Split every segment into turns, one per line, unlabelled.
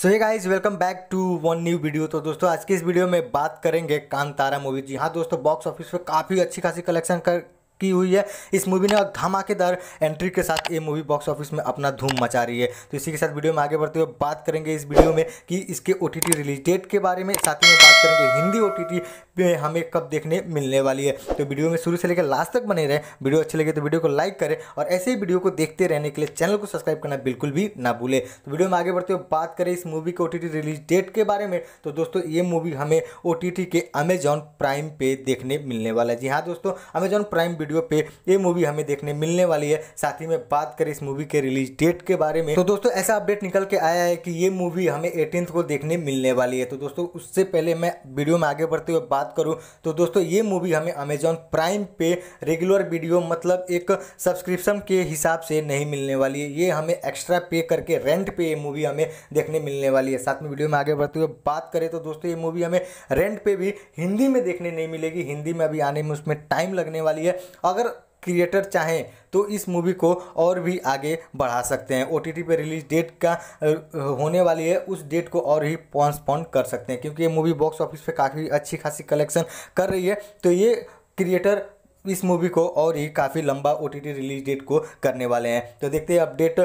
सो ये guys welcome back to one new video तो दोस्तों आज की इस वीडियो में बात करेंगे कांतारा मूवी जी हाँ दोस्तों बॉक्स ऑफिस पे काफ़ी अच्छी खासी कलेक्शन कर की हुई है इस मूवी ने धमाकेदार एंट्री के साथ ये मूवी बॉक्स ऑफिस में अपना धूम मचा रही है तो इसी के साथ वीडियो में आगे बढ़ते हुए बात करेंगे इस वीडियो में कि इसके ओ टी रिलीज डेट के बारे में साथ ही में बात करेंगे हिंदी ओ टी हमें कब देखने मिलने वाली है तो वीडियो में शुरू से लेकर लास्ट तक बने रहे वीडियो अच्छे लगे तो वीडियो को लाइक करें और ऐसे ही वीडियो को देखते रहने के लिए चैनल को सब्सक्राइब करना बिल्कुल भी ना भूले तो वीडियो में आगे बढ़ते हुए बात करें इस मूवी के ओ रिलीज डेट के बारे में तो दोस्तों ये मूवी हमें ओ के अमेजॉन प्राइम पे देखने मिलने वाला है जी हाँ दोस्तों अमेजॉन प्राइम वीडियो पे ये मूवी हमें देखने मिलने वाली है साथ ही में बात करें इस मूवी के रिलीज डेट के बारे में तो दोस्तों ऐसा अपडेट निकल के आया है कि ये मूवी हमें एटीन को देखने मिलने वाली है तो दोस्तों उससे पहले मैं वीडियो में आगे बढ़ते हुए बात करूँ तो दोस्तों ये मूवी हमें अमेजॉन प्राइम पे रेगुलर वीडियो मतलब एक सब्सक्रिप्शन के हिसाब से नहीं मिलने वाली है ये हमें एक्स्ट्रा पे करके रेंट पे ये मूवी हमें देखने मिलने वाली है साथ में वीडियो में आगे बढ़ते हुए बात करें तो दोस्तों ये मूवी हमें रेंट पे भी हिंदी में देखने नहीं मिलेगी हिंदी में अभी आने में उसमें टाइम लगने वाली है अगर क्रिएटर चाहें तो इस मूवी को और भी आगे बढ़ा सकते हैं ओ टी पे रिलीज डेट का होने वाली है उस डेट को और ही पॉन्सपॉन्ड कर सकते हैं क्योंकि ये मूवी बॉक्स ऑफिस पे काफ़ी अच्छी खासी कलेक्शन कर रही है तो ये क्रिएटर इस मूवी को और ही काफ़ी लंबा ओ रिलीज डेट को करने वाले हैं तो देखते हैं अपडेट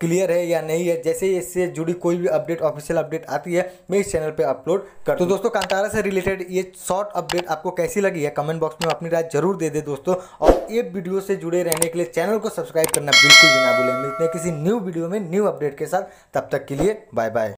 क्लियर है या नहीं है जैसे ही इससे जुड़ी कोई भी अपडेट ऑफिशियल अपडेट आती है मैं इस चैनल पे अपलोड कर तो दोस्तों कांतारा से रिलेटेड ये शॉर्ट अपडेट आपको कैसी लगी है कमेंट बॉक्स में अपनी राय जरूर दे दे दोस्तों और ये वीडियो से जुड़े रहने के लिए चैनल को सब्सक्राइब करना बिल्कुल भी ना भूलें मिलते हैं किसी न्यू वीडियो में न्यू अपडेट के साथ तब तक के लिए बाय बाय